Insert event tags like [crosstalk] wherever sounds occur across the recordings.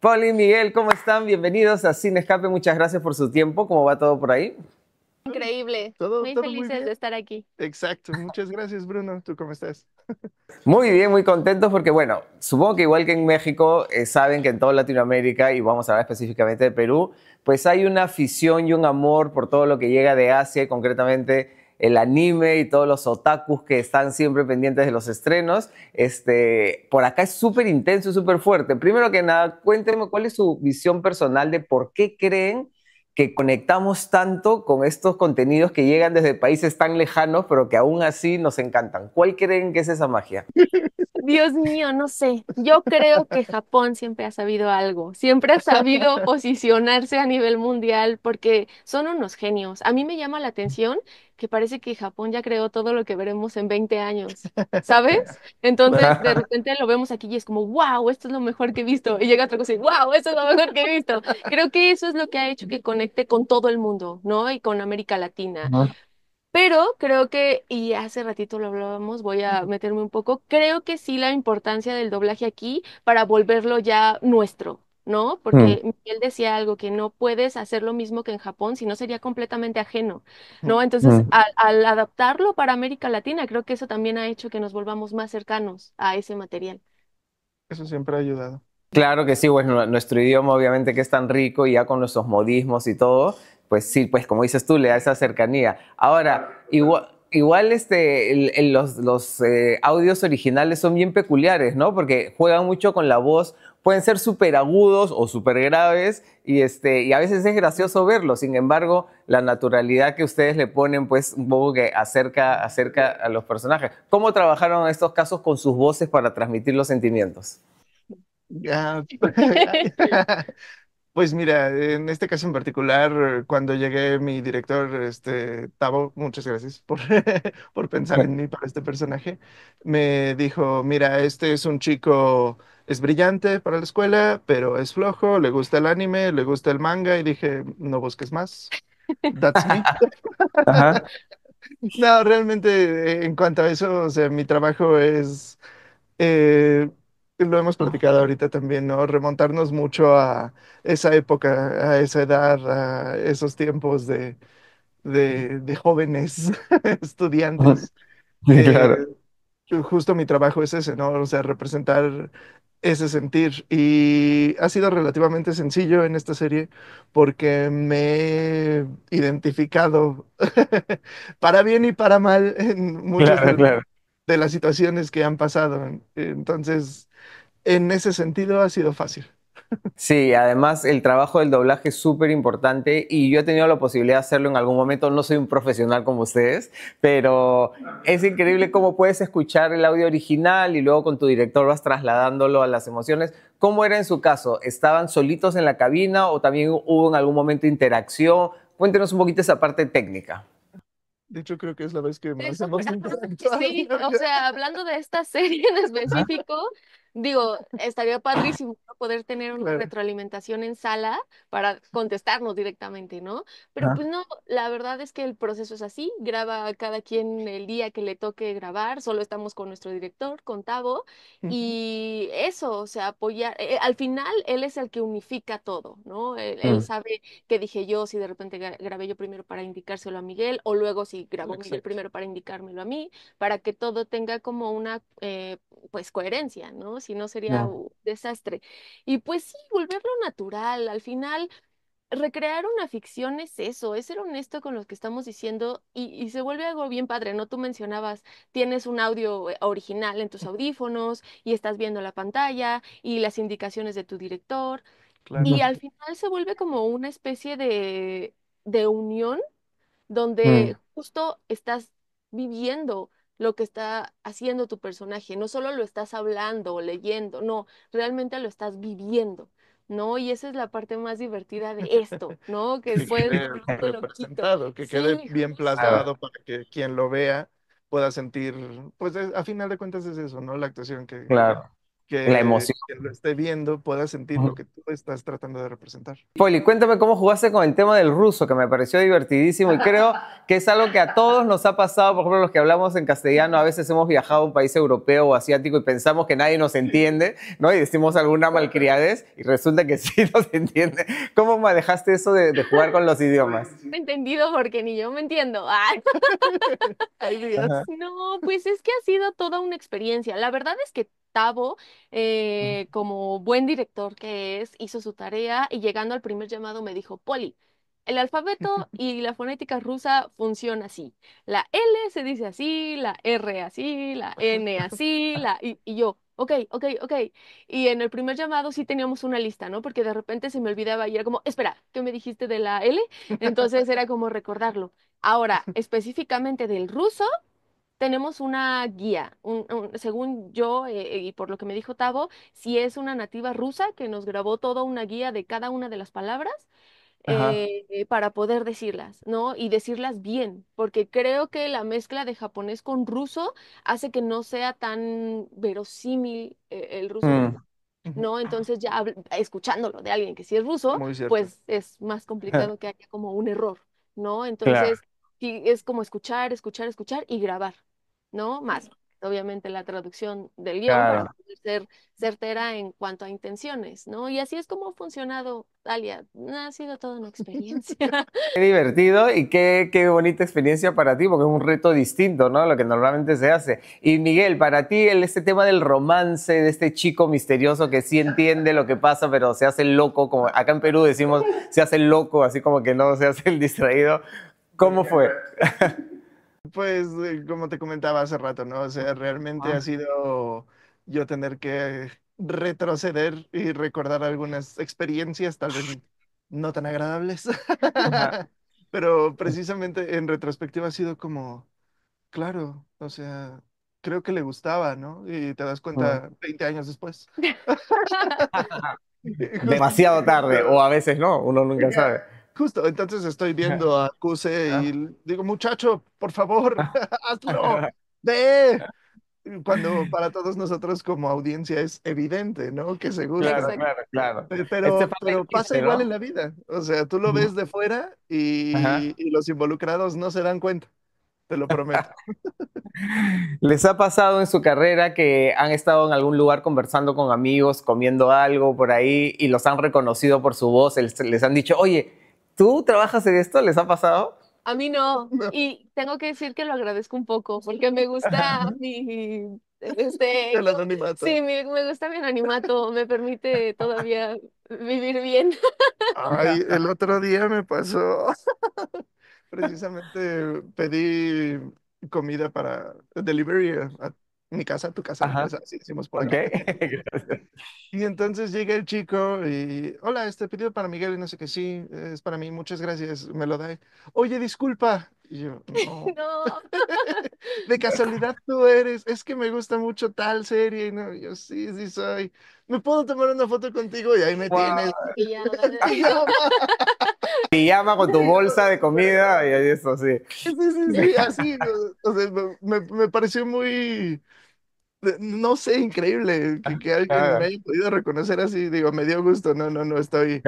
Pauli y Miguel, ¿cómo están? Bienvenidos a Sin Escape. Muchas gracias por su tiempo. ¿Cómo va todo por ahí? Increíble. muy felices de estar aquí. Exacto. Muchas gracias, Bruno. ¿Tú cómo estás? Muy bien, muy contentos porque, bueno, supongo que igual que en México, eh, saben que en toda Latinoamérica, y vamos a hablar específicamente de Perú, pues hay una afición y un amor por todo lo que llega de Asia, y concretamente el anime y todos los otakus que están siempre pendientes de los estrenos. Este, por acá es súper intenso y súper fuerte. Primero que nada, cuéntenme cuál es su visión personal de por qué creen que conectamos tanto con estos contenidos que llegan desde países tan lejanos, pero que aún así nos encantan. ¿Cuál creen que es esa magia? Dios mío, no sé. Yo creo que Japón siempre ha sabido algo, siempre ha sabido [laughs] posicionarse a nivel mundial porque son unos genios. A mí me llama la atención que parece que Japón ya creó todo lo que veremos en 20 años, ¿sabes? [laughs] Entonces, de [laughs] repente lo vemos aquí y es como, wow, esto es lo mejor que he visto. Y llega otra cosa y, wow, esto es lo mejor que he visto. Creo que eso es lo que ha hecho que conecte con todo el mundo, ¿no? Y con América Latina. Pero creo que, y hace ratito lo hablábamos, voy a meterme un poco, creo que sí la importancia del doblaje aquí para volverlo ya nuestro, ¿no? Mm. Porque él decía algo que no puedes hacer lo mismo que en Japón, si no sería completamente ajeno, mm. ¿no? Entonces, mm. al, adaptarlo para América Latina, creo que eso también ha hecho que nos volvamos más cercanos a ese material. Eso siempre ha ayudado. Claro que sí, bueno nuestro idioma obviamente que es tan rico y ya con nuestros modismos y todo, pues sí, pues como dices tú, le da esa cercanía. Ahora, igual este, los, eh, audios originales son bien peculiares, ¿no? Porque juegan mucho con la voz pueden ser súper agudos o súper graves y, este, y a veces es gracioso verlos, Sin embargo, la naturalidad que ustedes le ponen, pues un poco que acerca, acerca a los personajes. ¿Cómo trabajaron estos casos con sus voces para transmitir los sentimientos? [laughs] [laughs] Pues mira, en este caso en particular, cuando llegué mi director, este, Tavo, muchas gracias por, [laughs] por pensar en mí para este personaje, me dijo, mira, este es un chico, es brillante para la escuela, pero es flojo, le gusta el anime, le gusta el manga, y dije, no busques más. That's me. [laughs] [laughs] No, realmente en cuanto a eso, o sea, mi trabajo es... Eh, lo hemos platicado ahorita también, ¿no? Remontarnos mucho a esa época, a esa edad, a esos tiempos de, de, jóvenes [laughs] estudiantes. [laughs] Claro. Eh, justo mi trabajo es ese, ¿no? O sea, representar ese sentir. Y ha sido relativamente sencillo en esta serie porque me he identificado [laughs] para bien y para mal en muchas de, las situaciones que han pasado. Entonces, en ese sentido ha sido fácil. Sí, además el trabajo del doblaje es súper importante y yo he tenido la posibilidad de hacerlo en algún momento. No soy un profesional como ustedes, pero es increíble cómo puedes escuchar el audio original y luego con tu director vas trasladándolo a las emociones. ¿Cómo era en su caso? ¿Estaban solitos en la cabina o también hubo en algún momento interacción? Cuéntenos un poquito esa parte técnica. De hecho, creo que es la vez que más hemos [laughs] Sí, o sea, hablando de esta serie en específico, Digo, estaría [laughs] padrísimo poder tener una retroalimentación en sala para contestarnos directamente, ¿no? Pero pues no, la verdad es que el proceso es así, graba cada quien el día que le toque grabar, solo estamos con nuestro director, con Tavo, y eso, o sea, apoyar, eh, al final él es el que unifica todo, ¿no? Él, mm. sabe qué dije yo, si de repente grabé yo primero para indicárselo a Miguel, o luego si grabó Miguel primero para indicármelo a mí, para que todo tenga como una... eh, pues coherencia, ¿no? Si no sería un desastre. Y pues sí, volverlo natural, al final recrear una ficción es eso, es ser honesto con lo que estamos diciendo y, se vuelve algo bien padre, ¿no? Tú mencionabas, tienes un audio eh, original en tus audífonos y estás viendo la pantalla y las indicaciones de tu director y al final se vuelve como una especie de, de unión donde mm. justo estás viviendo lo que está haciendo tu personaje. No solo lo estás hablando o leyendo, no, realmente lo estás viviendo. ¿no? Y esa es la parte más divertida de esto, [laughs] ¿no? Que fue representado, que quede bien plasmado para que quien lo vea pueda sentir, pues a final de cuentas es eso, ¿no? La actuación que claro que, la emoción. que lo esté viendo pueda sentir lo que tú estás tratando de representar. Poli, cuéntame cómo jugaste con el tema del ruso, que me pareció divertidísimo y creo [laughs] que es algo que a todos nos ha pasado, por ejemplo, los que hablamos en castellano, a veces hemos viajado a un país europeo o asiático y pensamos que nadie nos entiende, ¿no? Y decimos alguna malcriadez y resulta que [laughs] sí nos entiende. ¿Cómo manejaste eso de, jugar con los idiomas? No he entendido porque ni yo me entiendo. [laughs] Ay. Ay, Dios. No, pues es que ha sido toda una experiencia. La verdad es que octavo, mm. eh, como buen director que es, hizo su tarea y llegando al primer llamado me dijo, Poli, el alfabeto [laughs] y la fonética rusa funciona así. La L se dice así, la R así, la N así, la... y, yo, ok, ok, ok. Y en el primer llamado sí teníamos una lista, ¿no? Porque de repente se me olvidaba y era como, espera, ¿qué me dijiste de la L? [laughs] Entonces era como recordarlo. Ahora, específicamente del ruso, tenemos una guía, según yo eh, y por lo que me dijo Tavo, si es una nativa rusa que nos grabó toda una guía de cada una de las palabras eh, eh, para poder decirlas, ¿no? Y decirlas bien, porque creo que la mezcla de japonés con ruso hace que no sea tan verosímil el mm. ruso. ¿No? Entonces ya escuchándolo de alguien que sí es ruso, pues es más complicado [laughs] que haya como un error, ¿no? Entonces, sí, es como escuchar, escuchar, escuchar y grabar, ¿no? Más, obviamente, la traducción del guión ser certera en cuanto a intenciones, ¿no? Y así es como ha funcionado, Dalia. Ha sido toda una experiencia. [laughs] qué divertido y qué, bonita experiencia para ti, porque es un reto distinto, ¿no? Lo que normalmente se hace. Y Miguel, para ti, este tema del romance, de este chico misterioso que sí entiende lo que pasa, pero se hace loco, como acá en Perú decimos, se hace loco, así como que no se hace el distraído. ¿Cómo fue? [laughs] Pues eh, como te comentaba hace rato, ¿no? O sea, realmente ha sido yo tener que retroceder y recordar algunas experiencias, tal vez [laughs] no tan agradables, [laughs] pero precisamente en retrospectiva ha sido como, claro, o sea, creo que le gustaba, ¿no? Y te das cuenta 20 años después. [laughs] Demasiado tarde, o a veces no, uno nunca sabe. Justo, entonces estoy viendo [laughs] a Cuse y ah. digo, muchacho, por favor, ah. [laughs] hazlo, [laughs] ve. Cuando para todos nosotros como audiencia es evidente, ¿no? Que seguro. Claro, claro, claro. Pero, este pasa igual en la vida. O sea, tú lo ves de fuera y, los involucrados no se dan cuenta, te lo prometo. ¿Les ha pasado en su carrera que han estado en algún lugar conversando con amigos, comiendo algo por ahí y los han reconocido por su voz? les han dicho, oye, ¿Tú trabajas en esto? ¿Les ha pasado? A mí no. Y tengo que decir que lo agradezco un poco porque me gusta [laughs] mi... Este, [laughs] Sí, me, gusta mi animato, me permite todavía vivir bien. Ay, [laughs] el otro día me pasó. Precisamente pedí comida para delivery a, mi casa, tu casa, así por okay. [laughs] [laughs] y entonces llega el chico y, hola, este pedido para Miguel y no sé qué, sí, es para mí, muchas gracias, me lo da. Oye, disculpa, yo, [laughs] no. [laughs] [laughs] de casualidad tú eres, es que me gusta mucho tal serie. Y no, yo, sí, sí soy. ¿Me puedo tomar una foto contigo? Y ahí me tienes. Y llama con tu bolsa de comida y ahí eso, sí. Sí, sí, sí, así. me, pareció muy no sé, increíble que, alguien me haya podido reconocer así. Digo, me dio gusto, no, no, no estoy,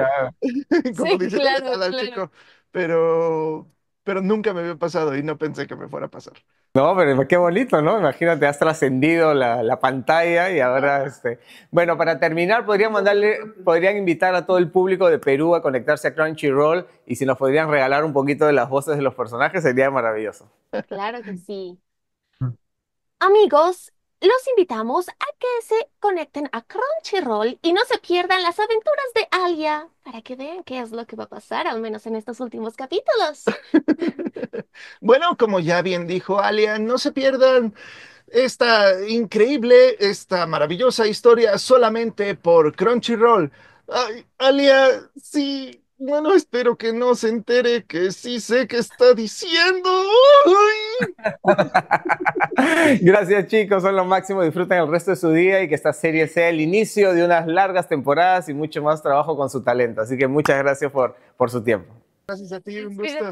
como dice claro, chico, pero pero nunca me había pasado y no pensé que me fuera a pasar. No, pero qué bonito, ¿no? Imagínate, has trascendido la, pantalla y ahora, este... Bueno, para terminar, podrían mandarle, podrían invitar a todo el público de Perú a conectarse a Crunchyroll y si nos podrían regalar un poquito de las voces de los personajes sería maravilloso. Claro que sí. Mm. Amigos, los invitamos a que se conecten a Crunchyroll y no se pierdan las aventuras de para que vean qué es lo que va a pasar, al menos en estos últimos capítulos. [laughs] bueno, como ya bien dijo Alia, no se pierdan esta increíble, esta maravillosa historia solamente por Crunchyroll. Ay, Alia, sí, bueno, espero que no se entere que sí sé qué está diciendo. [laughs] Gracias chicos, son lo máximo. Disfruten el resto de su día y que esta serie sea el inicio de unas largas temporadas y mucho más trabajo con su talento. Así que muchas gracias por, por su tiempo. Gracias a ti, un gusto.